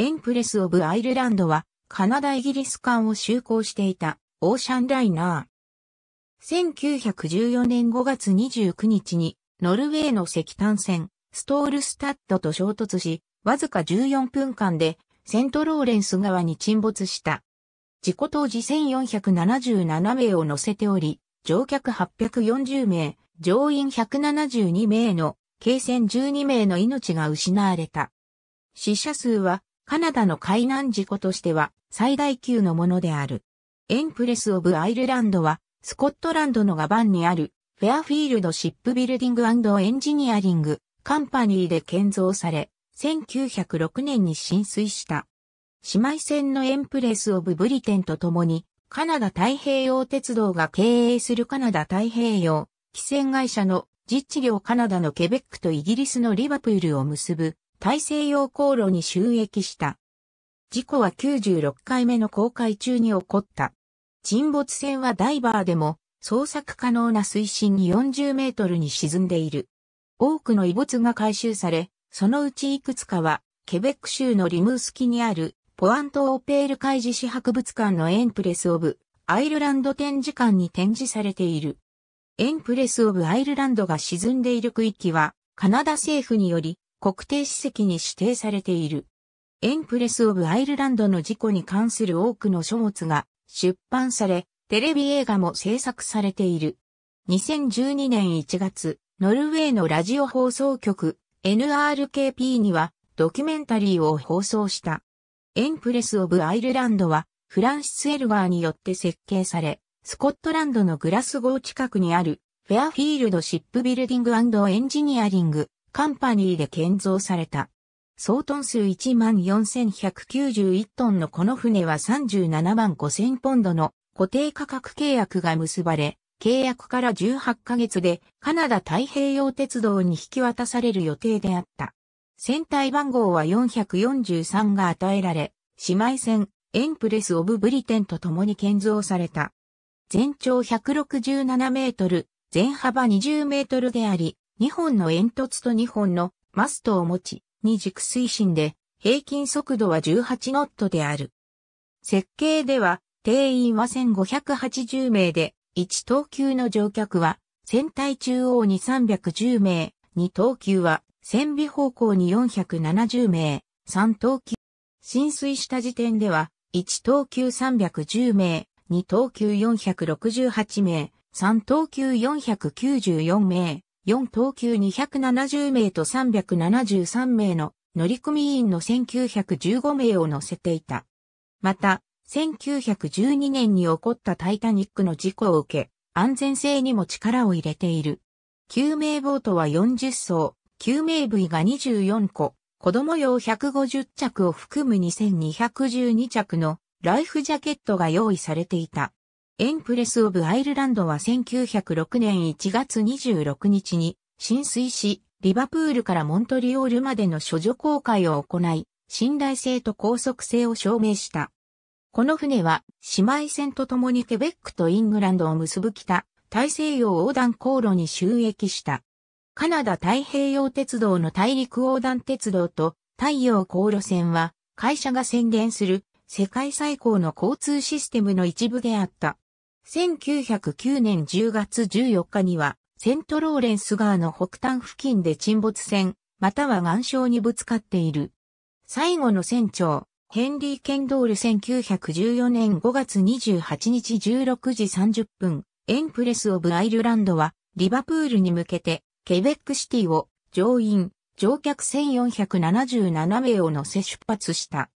エンプレス・オブ・アイルランドは、カナダ・イギリス間を就航していた、オーシャンライナー。1914年5月29日に、ノルウェーの石炭船、ストールスタッドと衝突し、わずか14分間で、セントローレンス川に沈没した。事故当時1477名を乗せており、乗客840名、乗員172名の、計船12名の命が失われた。死者数はカナダの海難事故としては最大級のものである。エンプレス・オブ・アイルランドは、スコットランドのガバンにある、フェアフィールド・シップビルディングエンジニアリング・カンパニーで建造され、1906年に浸水した。姉妹船のエンプレス・オブ・ブリテンと共に、カナダ太平洋鉄道が経営するカナダ太平洋、汽船会社の実地領カナダのケベックとイギリスのリバプールを結ぶ大西洋航路に収益した。事故は96回目の航海中に起こった。沈没船はダイバーでも捜索可能な水深に40メートルに沈んでいる。多くの遺物が回収され、そのうちいくつかは、ケベック州のリムースキにある、ポアント・オーペール海事士博物館のエンプレス・オブ・アイルランド展示館に展示されている。エンプレス・オブ・アイルランドが沈んでいる区域は、カナダ政府により、国定史跡に指定されている。エンプレス・オブ・アイルランドの事故に関する多くの書物が出版され、テレビ映画も制作されている。2012年1月、ノルウェーのラジオ放送局 NRKP にはドキュメンタリーを放送した。エンプレス・オブ・アイルランドはフランシス・エルガーによって設計され、スコットランドのグラスゴー近くにあるフェアフィールドシップビルディングエンジニアリングカンパニーで建造された。総トン数14,191トンのこの船は37万5000ポンドの固定価格契約が結ばれ、契約から18ヶ月でカナダ太平洋鉄道に引き渡される予定であった。船体番号は443が与えられ、姉妹船エンプレス・オブ・ブリテンと共に建造された。全長167メートル、全幅20メートルであり、2本の煙突と2本のマストを持ち、二軸推進で、平均速度は18ノットである。設計では、定員は1580名で、1等級の乗客は、船体中央に310名、2等級は、船尾方向に470名、3等級。浸水した時点では、1等級310名、2等級468名、3等級494名、4等級270名と373名の乗組員の1915名を乗せていた。また、1912年に起こったタイタニックの事故を受け、安全性にも力を入れている。救命ボートは40艘、救命部位が24個、子供用150着を含む2212着のライフジャケットが用意されていた。エンプレス・オブ・アイルランドは1906年1月26日に浸水し、リバプールからモントリオールまでの処女航海を行い、信頼性と高速性を証明した。この船は姉妹船と共にケベックとイングランドを結ぶ北、大西洋横断航路に収益した。カナダ太平洋鉄道の大陸横断鉄道と太陽航路線は会社が宣言する世界最高の交通システムの一部であった。1909年10月14日には、セントローレンス川の北端付近で沈没船、または岩礁にぶつかっている。最後の船長、ヘンリー・ケンドール1914年5月28日16時30分、エンプレス・オブ・アイルランドは、リバプールに向けて、ケベックシティを、乗員、乗客1477名を乗せ出発した。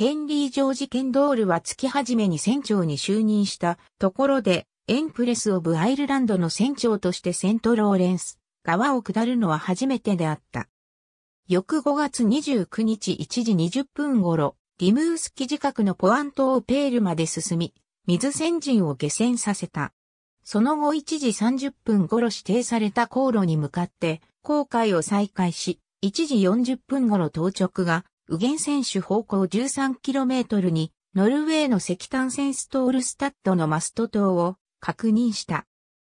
ヘンリー・ジョージ・ケンドールは月初めに船長に就任したところで、エンプレス・オブ・アイルランドの船長としてセント・ローレンス、川を下るのは初めてであった。翌5月29日1時20分頃、リムース基近くのポアントオペールまで進み、水船人を下船させた。その後1時30分頃指定された航路に向かって、航海を再開し、1時40分頃到着が右ン選手方向 13km に、ノルウェーの石炭船ストールスタッドのマスト島を確認した。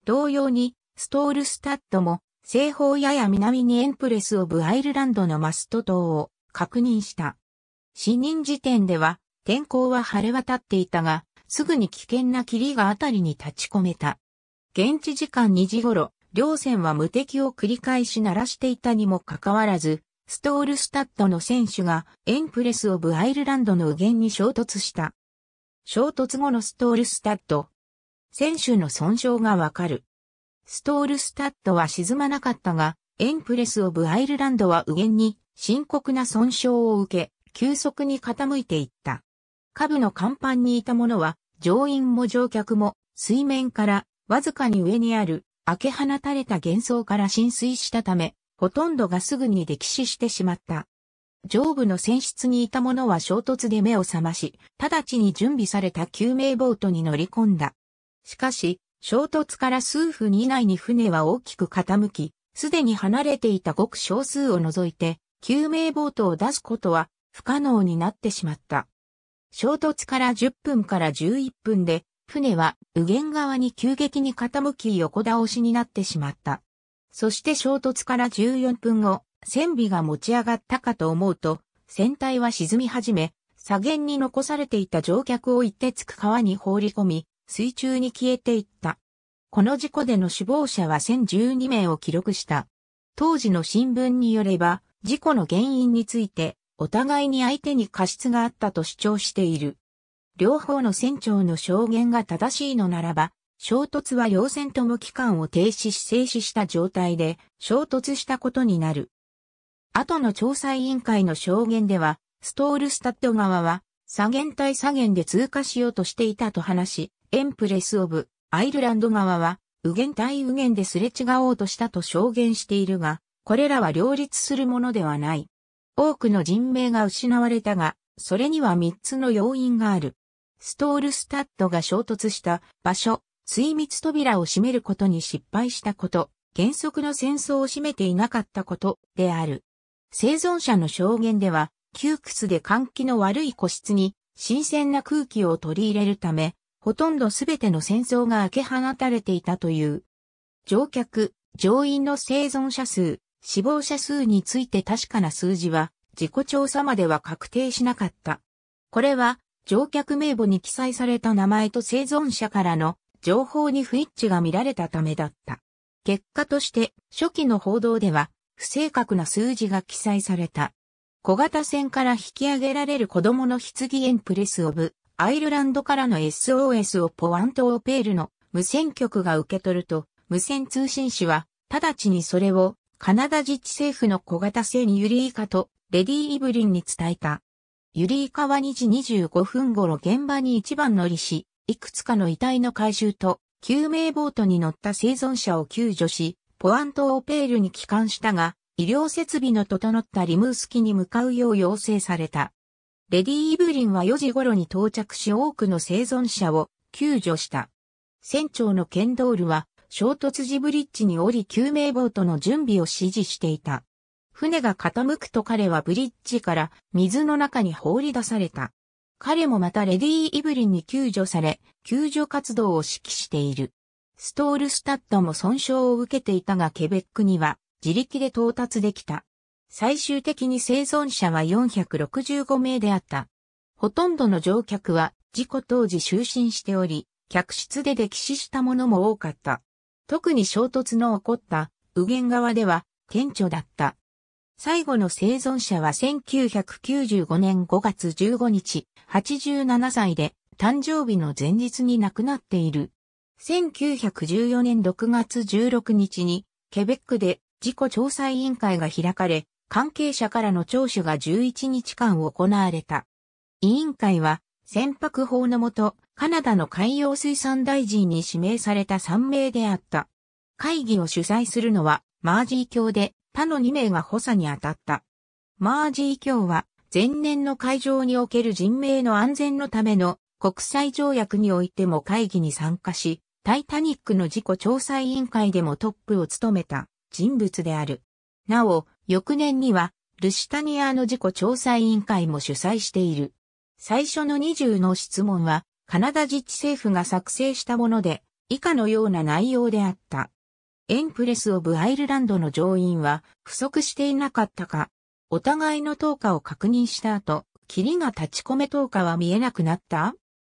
同様に、ストールスタッドも、西方やや南にエンプレス・オブ・アイルランドのマスト島を確認した。死人時点では、天候は晴れ渡っていたが、すぐに危険な霧があたりに立ち込めた。現地時間2時頃、両船は無敵を繰り返し鳴らしていたにもかかわらず、ストールスタッドの選手がエンプレス・オブ・アイルランドの右舷に衝突した。衝突後のストールスタッド。選手の損傷がわかる。ストールスタッドは沈まなかったが、エンプレス・オブ・アイルランドは右舷に深刻な損傷を受け、急速に傾いていった。下部の甲板にいた者は、乗員も乗客も水面からわずかに上にある開け放たれた幻想から浸水したため、ほとんどがすぐに溺死してしまった。上部の船室にいた者は衝突で目を覚まし、直ちに準備された救命ボートに乗り込んだ。しかし、衝突から数分以内に船は大きく傾き、すでに離れていたごく少数を除いて、救命ボートを出すことは不可能になってしまった。衝突から10分から11分で、船は右舷側に急激に傾き横倒しになってしまった。そして衝突から14分後、船尾が持ち上がったかと思うと、船体は沈み始め、左舷に残されていた乗客を一手つく川に放り込み、水中に消えていった。この事故での死亡者は1012名を記録した。当時の新聞によれば、事故の原因について、お互いに相手に過失があったと主張している。両方の船長の証言が正しいのならば、衝突は両線とも機関を停止し静止した状態で衝突したことになる。後の調査委員会の証言では、ストールスタッド側は、左舷対左舷で通過しようとしていたと話し、エンプレス・オブ・アイルランド側は、右舷対右舷ですれ違おうとしたと証言しているが、これらは両立するものではない。多くの人命が失われたが、それには3つの要因がある。ストールスタッドが衝突した場所、水密扉を閉めることに失敗したこと、原則の戦争を閉めていなかったことである。生存者の証言では、窮屈で換気の悪い個室に新鮮な空気を取り入れるため、ほとんどすべての戦争が明け放たれていたという。乗客、乗員の生存者数、死亡者数について確かな数字は、自己調査までは確定しなかった。これは、乗客名簿に記載された名前と生存者からの情報に不一致が見られたためだった。結果として初期の報道では不正確な数字が記載された。小型船から引き上げられる子供の棺エンプレスオブアイルランドからの SOS をポワントオペールの無線局が受け取ると無線通信士は直ちにそれをカナダ自治政府の小型船ユリイカとレディー・イブリンに伝えた。ユリイカは2時25分頃現場に一番乗りし、いくつかの遺体の回収と、救命ボートに乗った生存者を救助し、ポアント・オペールに帰還したが、医療設備の整ったリムース機に向かうよう要請された。レディ・イブリンは4時頃に到着し多くの生存者を救助した。船長のケンドールは衝突時ブリッジに降り救命ボートの準備を指示していた。船が傾くと彼はブリッジから水の中に放り出された。彼もまたレディー・イブリンに救助され、救助活動を指揮している。ストールスタッドも損傷を受けていたがケベックには自力で到達できた。最終的に生存者は465名であった。ほとんどの乗客は事故当時就寝しており、客室で溺死したものも多かった。特に衝突の起こった右舷側では顕著だった。最後の生存者は1995年5月15日、87歳で誕生日の前日に亡くなっている。1914年6月16日に、ケベックで事故調査委員会が開かれ、関係者からの聴取が11日間行われた。委員会は、船舶法のもと、カナダの海洋水産大臣に指名された3名であった。会議を主催するのは、マージー教で、他の2名が補佐に当たった。マージー卿は、前年の会場における人命の安全のための国際条約においても会議に参加し、タイタニックの事故調査委員会でもトップを務めた人物である。なお、翌年には、ルシタニアの事故調査委員会も主催している。最初の20の質問は、カナダ自治政府が作成したもので、以下のような内容であった。エンプレス・オブ・アイルランドの乗員は不足していなかったか、お互いの灯火を確認した後、霧が立ち込め投下は見えなくなった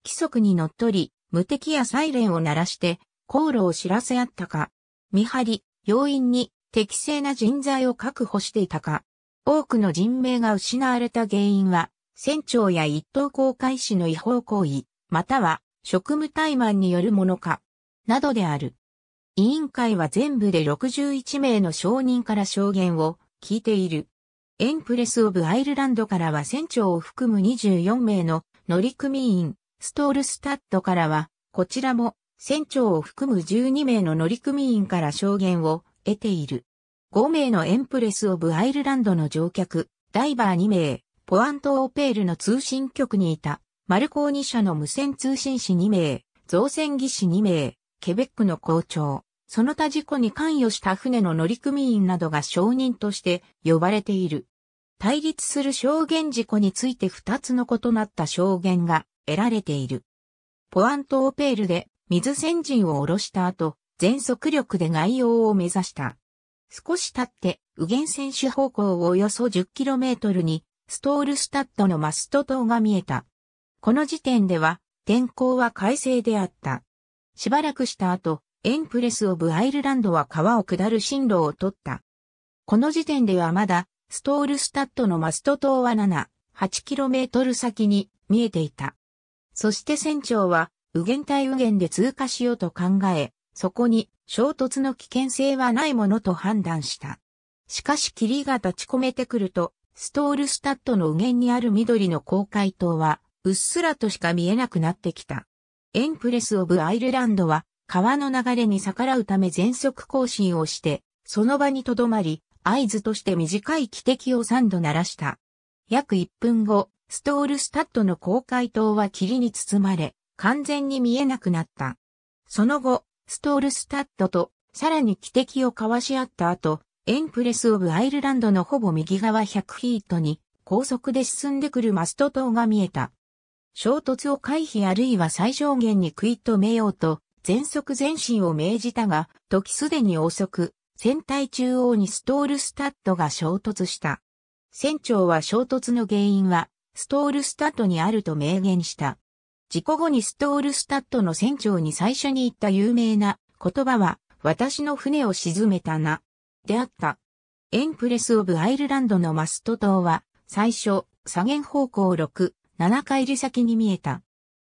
規則にのっとり、無敵やサイレンを鳴らして、航路を知らせ合ったか、見張り、要員に適正な人材を確保していたか、多くの人命が失われた原因は、船長や一等航海士の違法行為、または職務怠慢によるものか、などである。委員会は全部で61名の証人から証言を聞いている。エンプレス・オブ・アイルランドからは船長を含む24名の乗組員、ストールスタッドからは、こちらも船長を含む12名の乗組員から証言を得ている。5名のエンプレス・オブ・アイルランドの乗客、ダイバー2名、ポアント・オペールの通信局にいた、マルコーニ社の無線通信士2名、造船技師2名、ケベックの校長、その他事故に関与した船の乗組員などが証人として呼ばれている。対立する証言事故について二つの異なった証言が得られている。ポアントオペールで水先陣を下ろした後、全速力で外洋を目指した。少し経って、右舷選手方向をおよそ 10km に、ストールスタッドのマスト島が見えた。この時点では、天候は快晴であった。しばらくした後、エンプレス・オブ・アイルランドは川を下る進路を取った。この時点ではまだ、ストールスタッドのマスト島は7、8km 先に見えていた。そして船長は、右舷対右舷で通過しようと考え、そこに衝突の危険性はないものと判断した。しかし霧が立ち込めてくると、ストールスタッドの右舷にある緑の公海島は、うっすらとしか見えなくなってきた。エンプレス・オブ・アイルランドは、川の流れに逆らうため全速行進をして、その場に留まり、合図として短い汽笛を3度鳴らした。約1分後、ストールスタッドの公開塔は霧に包まれ、完全に見えなくなった。その後、ストールスタッドと、さらに汽笛を交わし合った後、エンプレス・オブ・アイルランドのほぼ右側100フィートに、高速で進んでくるマスト塔が見えた。衝突を回避あるいは最小限に食い止めようと、全速前進を命じたが、時すでに遅く、船体中央にストールスタッドが衝突した。船長は衝突の原因は、ストールスタッドにあると明言した。事故後にストールスタッドの船長に最初に言った有名な言葉は、私の船を沈めたな。であった。エンプレス・オブ・アイルランドのマスト島は、最初、左舷方向6、7回り先に見えた。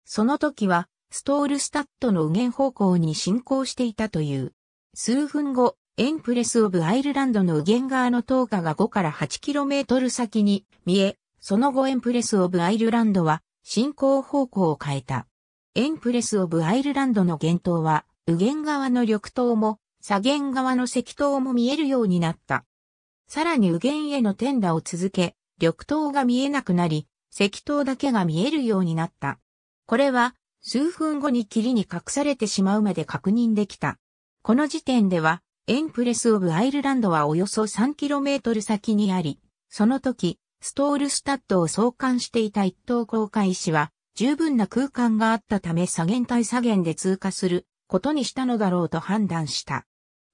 その時は、ストールスタッドの右舷方向に進行していたという。数分後、エンプレス・オブ・アイルランドの右舷側の灯火が5から 8km 先に見え、その後エンプレス・オブ・アイルランドは進行方向を変えた。エンプレス・オブ・アイルランドの源頭は、右舷側の緑灯も、左舷側の石灯も見えるようになった。さらに右舷への転打を続け、緑灯が見えなくなり、石灯だけが見えるようになった。これは、数分後に霧に隠されてしまうまで確認できた。この時点では、エンプレス・オブ・アイルランドはおよそ 3km 先にあり、その時、ストールスタッドを送還していた一等航海士は、十分な空間があったため左舷対左舷で通過することにしたのだろうと判断した。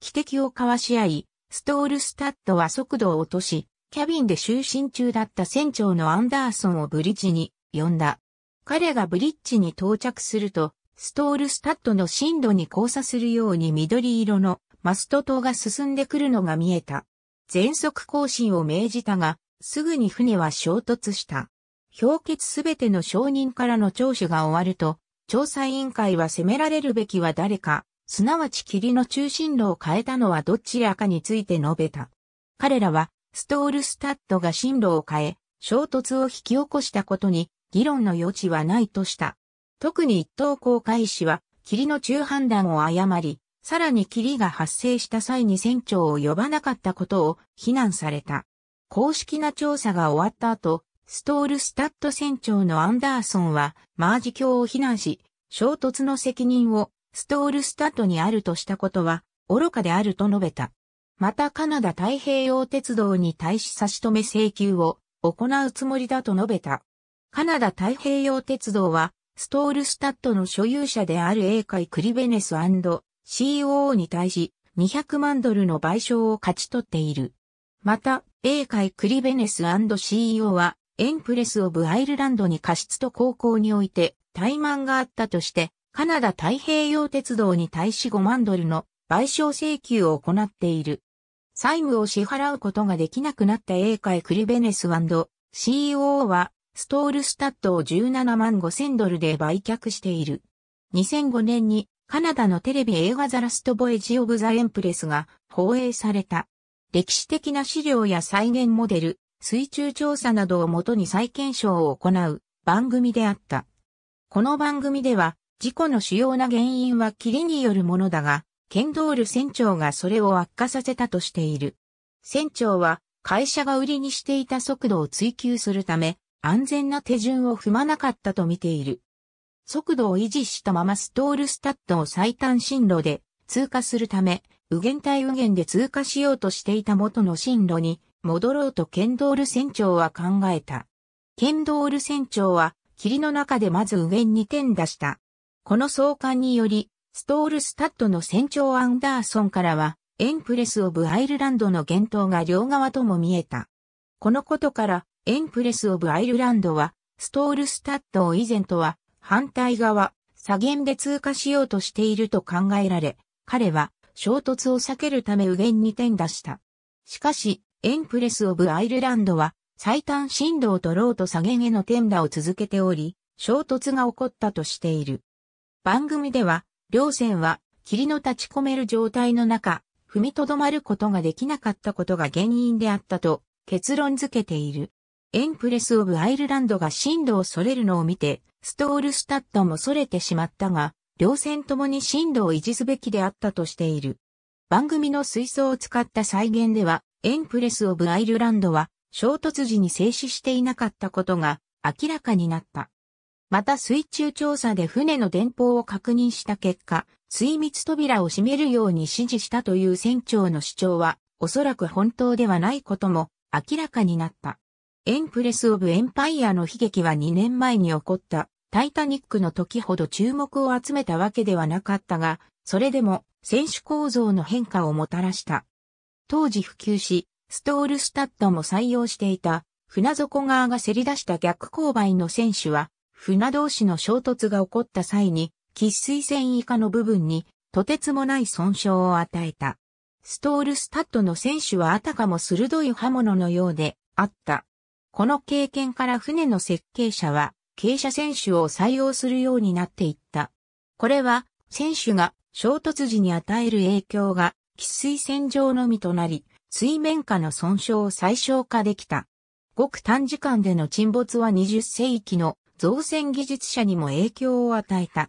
汽笛を交わし合い、ストールスタッドは速度を落とし、キャビンで就寝中だった船長のアンダーソンをブリッジに呼んだ。彼がブリッジに到着すると、ストールスタッドの進路に交差するように緑色のマスト島が進んでくるのが見えた。全速更新を命じたが、すぐに船は衝突した。氷結すべての承認からの聴取が終わると、調査委員会は責められるべきは誰か、すなわち霧の中心路を変えたのはどちらかについて述べた。彼らはストールスタッドが進路を変え、衝突を引き起こしたことに議論の余地はないとした。特に一等航海士は、霧の中判断を誤り、さらに霧が発生した際に船長を呼ばなかったことを非難された。公式な調査が終わった後、ストールスタッド船長のアンダーソンは、マージ教を非難し、衝突の責任をストールスタッドにあるとしたことは、愚かであると述べた。またカナダ太平洋鉄道に対し差し止め請求を行うつもりだと述べた。カナダ太平洋鉄道は、ストールスタッドの所有者である英会クリベネス &COO に対し、200万ドルの賠償を勝ち取っている。また、英会クリベネス &CEO は、エンプレス・オブ・アイルランドに過失と高校において、怠慢があったとして、カナダ太平洋鉄道に対し5万ドルの賠償請求を行っている。債務を支払うことができなくなった英会クリベネス &CEO はストールスタッドを17万5千ドルで売却している。2005年にカナダのテレビ映画ザラストボエジオブザエンプレスが放映された。歴史的な資料や再現モデル、水中調査などをもとに再検証を行う番組であった。この番組では事故の主要な原因は霧によるものだが、ケンドール船長がそれを悪化させたとしている。船長は会社が売りにしていた速度を追求するため、安全な手順を踏まなかったと見ている。速度を維持したままストールスタッドを最短進路で通過するため、右舷対右舷で通過しようとしていた元の進路に戻ろうとケンドール船長は考えた。ケンドール船長は霧の中でまず右舷に点出した。この相関によりストールスタッドの船長アンダーソンからは、エンプレス・オブ・アイルランドの言動が両側とも見えた。このことから、エンプレス・オブ・アイルランドは、ストールスタッドを以前とは、反対側、左舷で通過しようとしていると考えられ、彼は、衝突を避けるため右舷に転打した。しかし、エンプレス・オブ・アイルランドは、最短振動とローと左舷への転打を続けており、衝突が起こったとしている。番組では、両線は霧の立ち込める状態の中、踏みとどまることができなかったことが原因であったと結論付けている。エンプレス・オブ・アイルランドが進路を逸れるのを見て、ストールスタッドも逸れてしまったが、両線ともに進路を維持すべきであったとしている。番組の水槽を使った再現では、エンプレス・オブ・アイルランドは衝突時に静止していなかったことが明らかになった。また水中調査で船の電報を確認した結果、水密扉を閉めるように指示したという船長の主張は、おそらく本当ではないことも明らかになった。エンプレス・オブ・エンパイアの悲劇は2年前に起こったタイタニックの時ほど注目を集めたわけではなかったが、それでも選手構造の変化をもたらした。当時普及し、ストールスタッドも採用していた船底側がせり出した逆勾配の選手は船同士の衝突が起こった際に、喫水線以下の部分に、とてつもない損傷を与えた。ストールスタッドの選手はあたかも鋭い刃物のようであった。この経験から船の設計者は、傾斜選手を採用するようになっていった。これは、選手が衝突時に与える影響が、喫水線上のみとなり、水面下の損傷を最小化できた。ごく短時間での沈没は20世紀の造船技術者にも影響を与えた。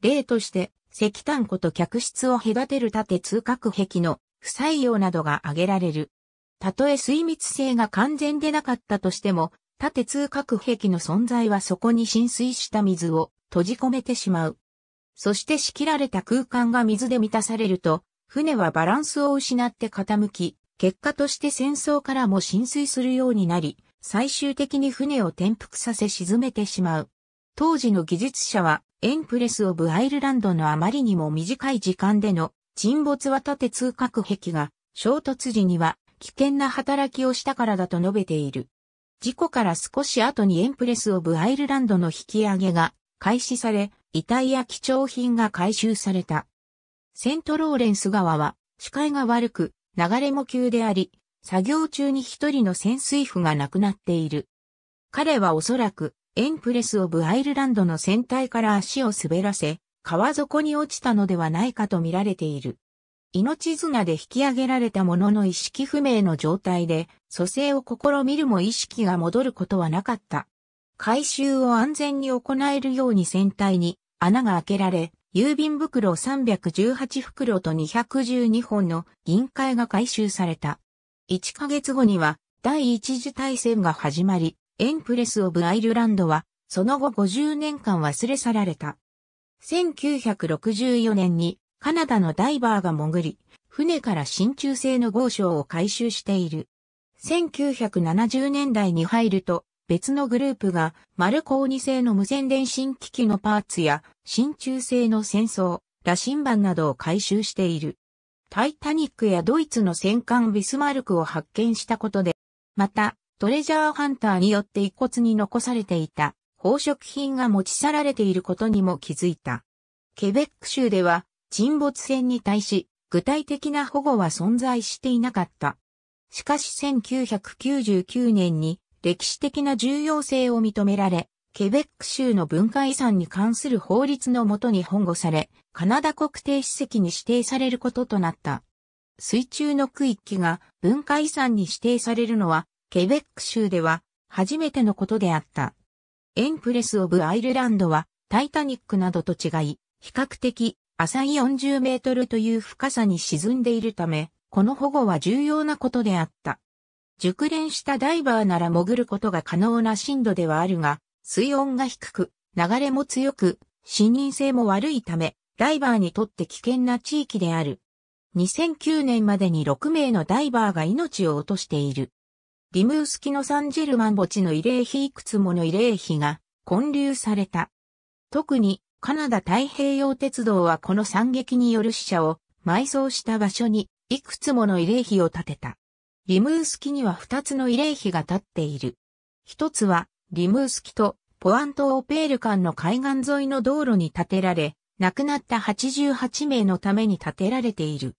例として、石炭庫と客室を隔てる縦通角壁の不採用などが挙げられる。たとえ水密性が完全でなかったとしても、縦通角壁の存在はそこに浸水した水を閉じ込めてしまう。そして仕切られた空間が水で満たされると、船はバランスを失って傾き、結果として戦争からも浸水するようになり、最終的に船を転覆させ沈めてしまう。当時の技術者は、エンプレス・オブ・アイルランドのあまりにも短い時間での沈没は縦通核壁が衝突時には危険な働きをしたからだと述べている。事故から少し後にエンプレス・オブ・アイルランドの引き上げが開始され、遺体や貴重品が回収された。セントローレンス川は視界が悪く、流れも急であり、作業中に一人の潜水夫が亡くなっている。彼はおそらく、エンプレス・オブ・アイルランドの船体から足を滑らせ、川底に落ちたのではないかと見られている。命綱で引き上げられたものの意識不明の状態で、蘇生を試みるも意識が戻ることはなかった。回収を安全に行えるように船体に穴が開けられ、郵便袋318袋と212本の銀塊が回収された。1ヶ月後には第一次大戦が始まり、エンプレス・オブ・アイルランドは、その後50年間忘れ去られた。1964年にカナダのダイバーが潜り、船から真鍮製の豪商を回収している。1970年代に入ると、別のグループがマルコーニ製の無線電信機器のパーツや真鍮製の戦争、羅針盤などを回収している。タイタニックやドイツの戦艦ビスマルクを発見したことで、また、トレジャーハンターによって遺骨に残されていた宝飾品が持ち去られていることにも気づいた。ケベック州では沈没船に対し具体的な保護は存在していなかった。しかし1999年に歴史的な重要性を認められ、ケベック州の文化遺産に関する法律のもとに保護され、カナダ国定史跡に指定されることとなった。水中の区域が文化遺産に指定されるのは、ケベック州では初めてのことであった。エンプレス・オブ・アイルランドは、タイタニックなどと違い、比較的浅い40メートルという深さに沈んでいるため、この保護は重要なことであった。熟練したダイバーなら潜ることが可能な深度ではあるが、水温が低く、流れも強く、視認性も悪いため、ダイバーにとって危険な地域である。2009年までに6名のダイバーが命を落としている。リムースキのサンジェルマン墓地の慰霊碑いくつもの慰霊碑が混流された。特にカナダ太平洋鉄道はこの惨劇による死者を埋葬した場所にいくつもの慰霊碑を建てた。リムースキには2つの慰霊碑が建っている。一つはリムースキとポアントオペール間の海岸沿いの道路に建てられ、亡くなった88名のために建てられている。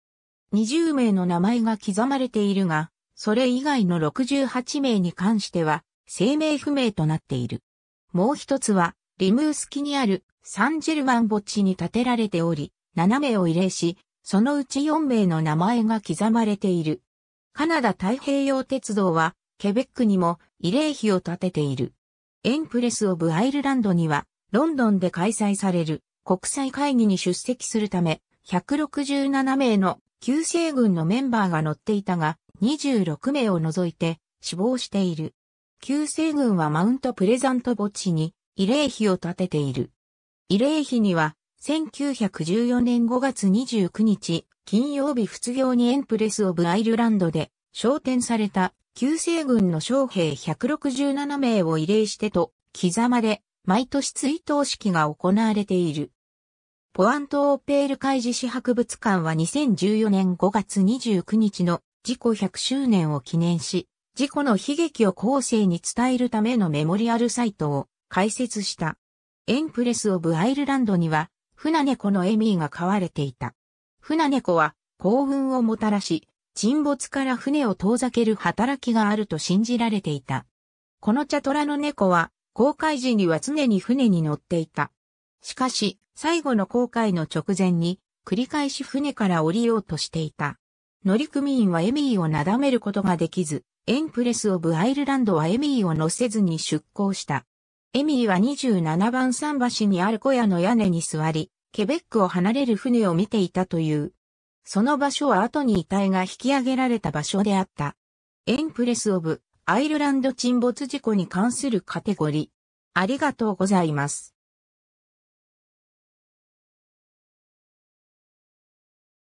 20名の名前が刻まれているが、それ以外の68名に関しては、生命不明となっている。もう一つは、リムースキにあるサンジェルマン墓地に建てられており、7名を慰霊し、そのうち4名の名前が刻まれている。カナダ太平洋鉄道は、ケベックにも慰霊碑を建てている。エンプレス・オブ・アイルランドには、ロンドンで開催される国際会議に出席するため、167名の旧西軍のメンバーが乗っていたが、26名を除いて死亡している。旧西軍はマウントプレザント墓地に慰霊碑を建てている。慰霊碑には、1914年5月29日、金曜日仏業にエンプレス・オブ・アイルランドで、昇天された旧西軍の将兵167名を慰霊してと、刻まれ、毎年追悼式が行われている。ポアント・オーペール海事史博物館は2014年5月29日の事故100周年を記念し、事故の悲劇を後世に伝えるためのメモリアルサイトを開設した。エンプレス・オブ・アイルランドには、船猫のエミーが飼われていた。船猫は幸運をもたらし、沈没から船を遠ざける働きがあると信じられていた。この茶トラの猫は、航海時には常に船に乗っていた。しかし、最後の航海の直前に、繰り返し船から降りようとしていた。乗組員はエミーをなだめることができず、エンプレス・オブ・アイルランドはエミーを乗せずに出港した。エミーは27番桟橋にある小屋の屋根に座り、ケベックを離れる船を見ていたという。その場所は後に遺体が引き上げられた場所であった。エンプレス・オブ・アイルランド沈没事故に関するカテゴリー。ありがとうございます。